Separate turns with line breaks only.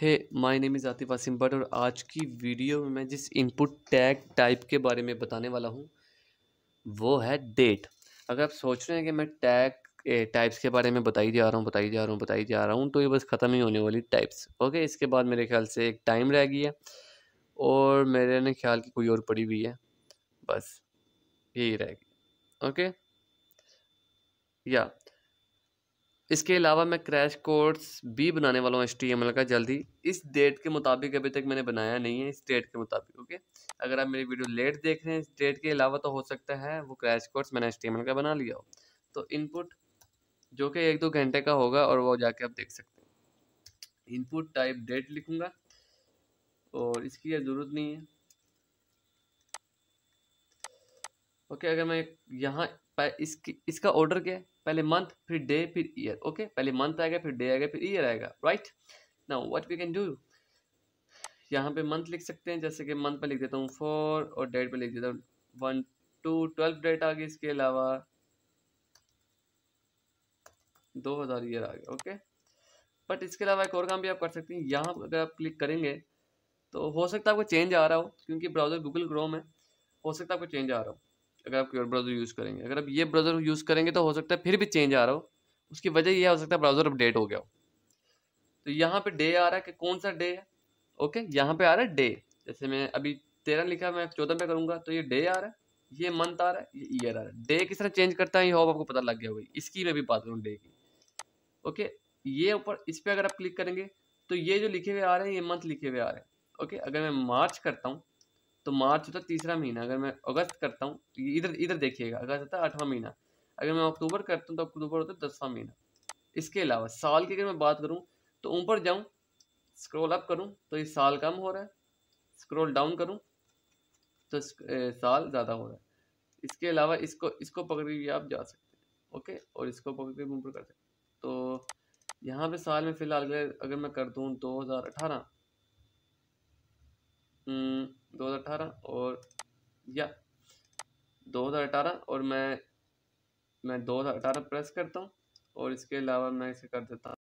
hey my name is Atif Wasim Bhat और आज की वीडियो में मैं जिस इनपुट टैग टाइप के बारे में बताने वाला हूँ वो है डेट अगर आप सोच रहे हैं कि मैं टैग टाइप्स के बारे में बताई जा रहा हूँ बताई जा रहा हूँ बताई जा रहा हूँ तो ये बस ख़त्म ही होने वाली टाइप्स ओके इसके बाद मेरे ख्याल से एक टाइम रह गई है और मेरे ने ख्याल की कोई और पड़ी हुई है बस यही रहेगी ओके या इसके अलावा मैं क्रैश कोर्स भी बनाने वाला हूँ एल का जल्दी इस डेट के मुताबिक अभी तक मैंने बनाया नहीं है इस डेट के मुताबिक ओके अगर आप मेरी वीडियो लेट देख रहे हैं इस डेट के अलावा तो हो सकता है वो क्रैश कोर्स मैंने एल का बना लिया हो तो इनपुट जो कि एक दो घंटे का होगा और वो जाके आप देख सकते हैं इनपुट टाइप डेट लिखूँगा और इसकी ज़रूरत नहीं है ओके अगर मैं यहाँ इसकी इसका ऑर्डर क्या है पहले मंथ फिर डे फिर ईयर ओके पहले मंथ आएगा फिर डे आएगा फिर ईयर आएगा right now what we can do यहाँ पे मंथ लिख सकते हैं जैसे कि मंथ पे लिख देता हूँ फोर और डेट पे लिख देता हूँ वन टू ट्वेल्व डेट आ गई इसके अलावा दो हज़ार ईयर आ गया ओके बट इसके अलावा एक और काम भी आप कर सकते हैं यहाँ अगर आप क्लिक करेंगे तो हो सकता है आपको चेंज आ रहा हो क्योंकि ब्राउज़र गूगल क्रोम है हो सकता है आपको चेंज आ रहा हो अगर आप प्योर ब्राउज़र यूज़ करेंगे अगर आप ये ब्राउज़र यूज़ करेंगे तो हो सकता है फिर भी चेंज आ रहा हो उसकी वजह यह हो सकता है ब्राउज़र अपडेट हो गया हो तो यहाँ पे डे आ रहा है कि कौन सा डे है ओके यहाँ पे आ रहा है डे जैसे मैं अभी तेरह लिखा मैं चौदह पे करूँगा तो ये डे आ रहा है ये मंथ आ रहा है ये ईयर आ रहा है डे किस तरह चेंज करता है ये होप आपको पता लग गया होगा इसकी मैं भी बात करूँ डे की ओके ये ऊपर इस पर अगर आप क्लिक करेंगे तो ये जो लिखे हुए आ रहे हैं ये मंथ लिखे हुए आ रहे हैं ओके अगर मैं मार्च करता हूँ तो मार्च होता है तीसरा महीना अगर मैं अगस्त करता हूँ तो इधर इधर देखिएगा अगस्त होता है आठवां महीना अगर मैं अक्टूबर करता हूँ तो अक्टूबर होता है दसवां महीना इसके अलावा साल की अगर मैं बात करूँ तो ऊपर जाऊँ स्क्रोल अप करूँ तो ये साल कम हो रहा है स्क्रोल डाउन करूँ तो साल ज़्यादा हो रहा है इसके अलावा इसको इसको पकड़ के भी आप जा सकते हैं ओके और इसको पकड़ के ऊपर कर सकते तो यहाँ पे साल में फ़िलहाल अगर मैं कर दूँ दो हज़ार अठारह हम्म, दो हज़ार अठारह और या दो हज़ार अठारह और मैं मैं दो हज़ार अठारह प्रेस करता हूँ और इसके अलावा मैं इसे कर देता हूँ